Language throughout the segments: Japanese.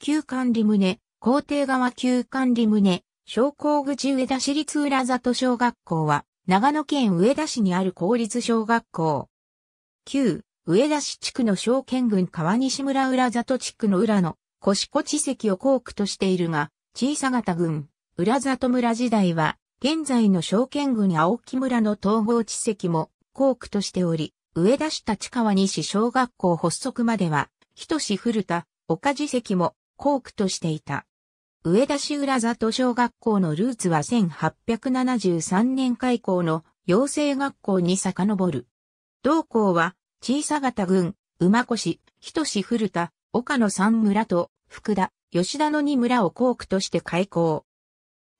旧管理棟、皇帝川旧管理棟、商工口上田市立浦里小学校は、長野県上田市にある公立小学校。旧、上田市地区の小県郡川西村浦里地区の浦の、腰子地籍を校区としているが、小さ型郡、浦里村時代は、現在の小県郡青木村の統合地籍も校区としており、上田市立川西小学校発足までは、人市古田、岡地籍も校区としていた。上田市浦里小学校のルーツは1873年開校の養成学校に遡る。同校は、小さ型郡、馬越、人志古田、岡野三村と、福田、吉田の二村を校区として開校。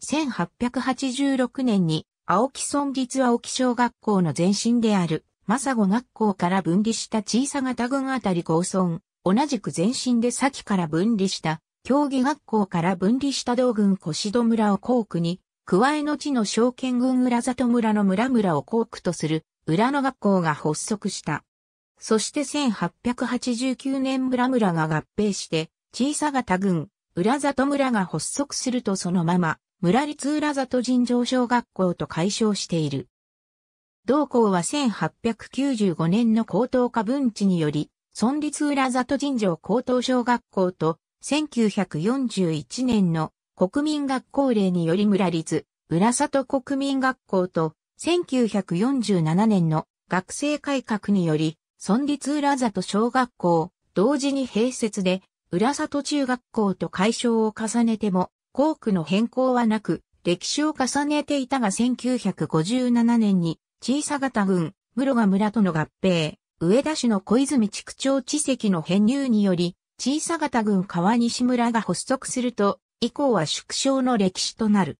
1886年に、青木村立青木小学校の前身である、正子学校から分離した小さ型郡あたり合村、同じく前身で先から分離した、競技学校から分離した道軍。越戸村を校区に、加えの地の証券軍浦里村の村々を校区とする浦野学校が発足した。そして1889年村々が合併して、小さ型軍、浦里村が発足するとそのまま、村立浦里尋常小学校と改称している。同校は1895年の高等科分地により、村立浦里尋常高等小学校と、1941年の国民学校令により村立浦里国民学校と、1947年の学生改革により、村立浦里小学校、同時に併設で、浦里中学校と解消を重ねても、校区の変更はなく、歴史を重ねていたが1957年に、小さ型郡、室賀村との合併。上田市の小泉地区長地籍の編入により、小さ型郡川西村が発足すると、以降は縮小の歴史となる。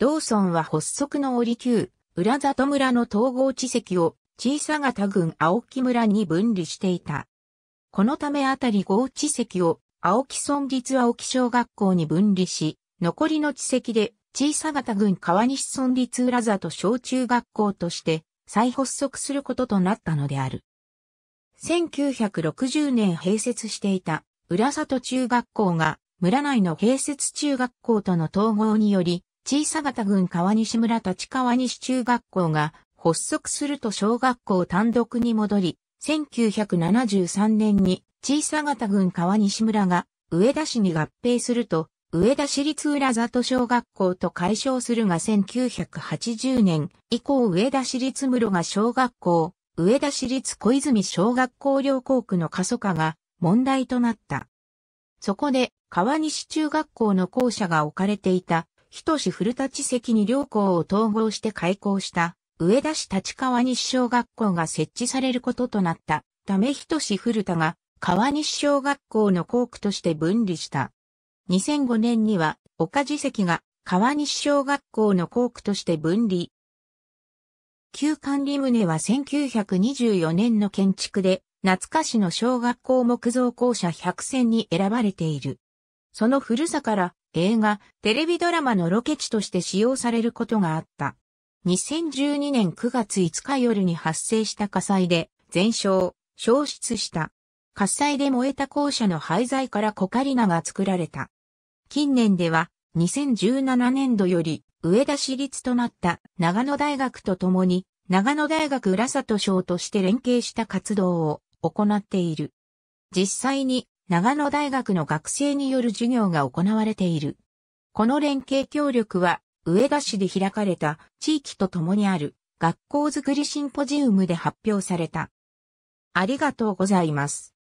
道村は発足の折旧、浦里村の統合地籍を小さ型郡青木村に分離していた。このためあたり合地籍を青木村立青木小学校に分離し、残りの地籍で小さ型郡川西村立浦里小中学校として再発足することとなったのである。1960年併設していた浦里中学校が村内の併設中学校との統合により、小さ方郡川西村立川西中学校が発足すると小学校単独に戻り、1973年に小さ方郡川西村が上田市に合併すると、上田市立浦里小学校と解消するが1980年以降上田市立室が小学校、上田市立小泉小学校両校区の過疎化が問題となった。そこで、川西中学校の校舎が置かれていた、人志古立席に両校を統合して開校した、上田市立川西小学校が設置されることとなった。ため人志古田が川西小学校の校区として分離した。2005年には、岡地席が川西小学校の校区として分離、旧管理棟は1924年の建築で、懐かしの小学校木造校舎100選に選ばれている。その古さから映画、テレビドラマのロケ地として使用されることがあった。2012年9月5日夜に発生した火災で全焼、消失した。火災で燃えた校舎の廃材からコカリナが作られた。近年では2017年度より上田市立となった長野大学と共に長野大学浦里省として連携した活動を行っている。実際に長野大学の学生による授業が行われている。この連携協力は上田市で開かれた地域と共にある学校づくりシンポジウムで発表された。ありがとうございます。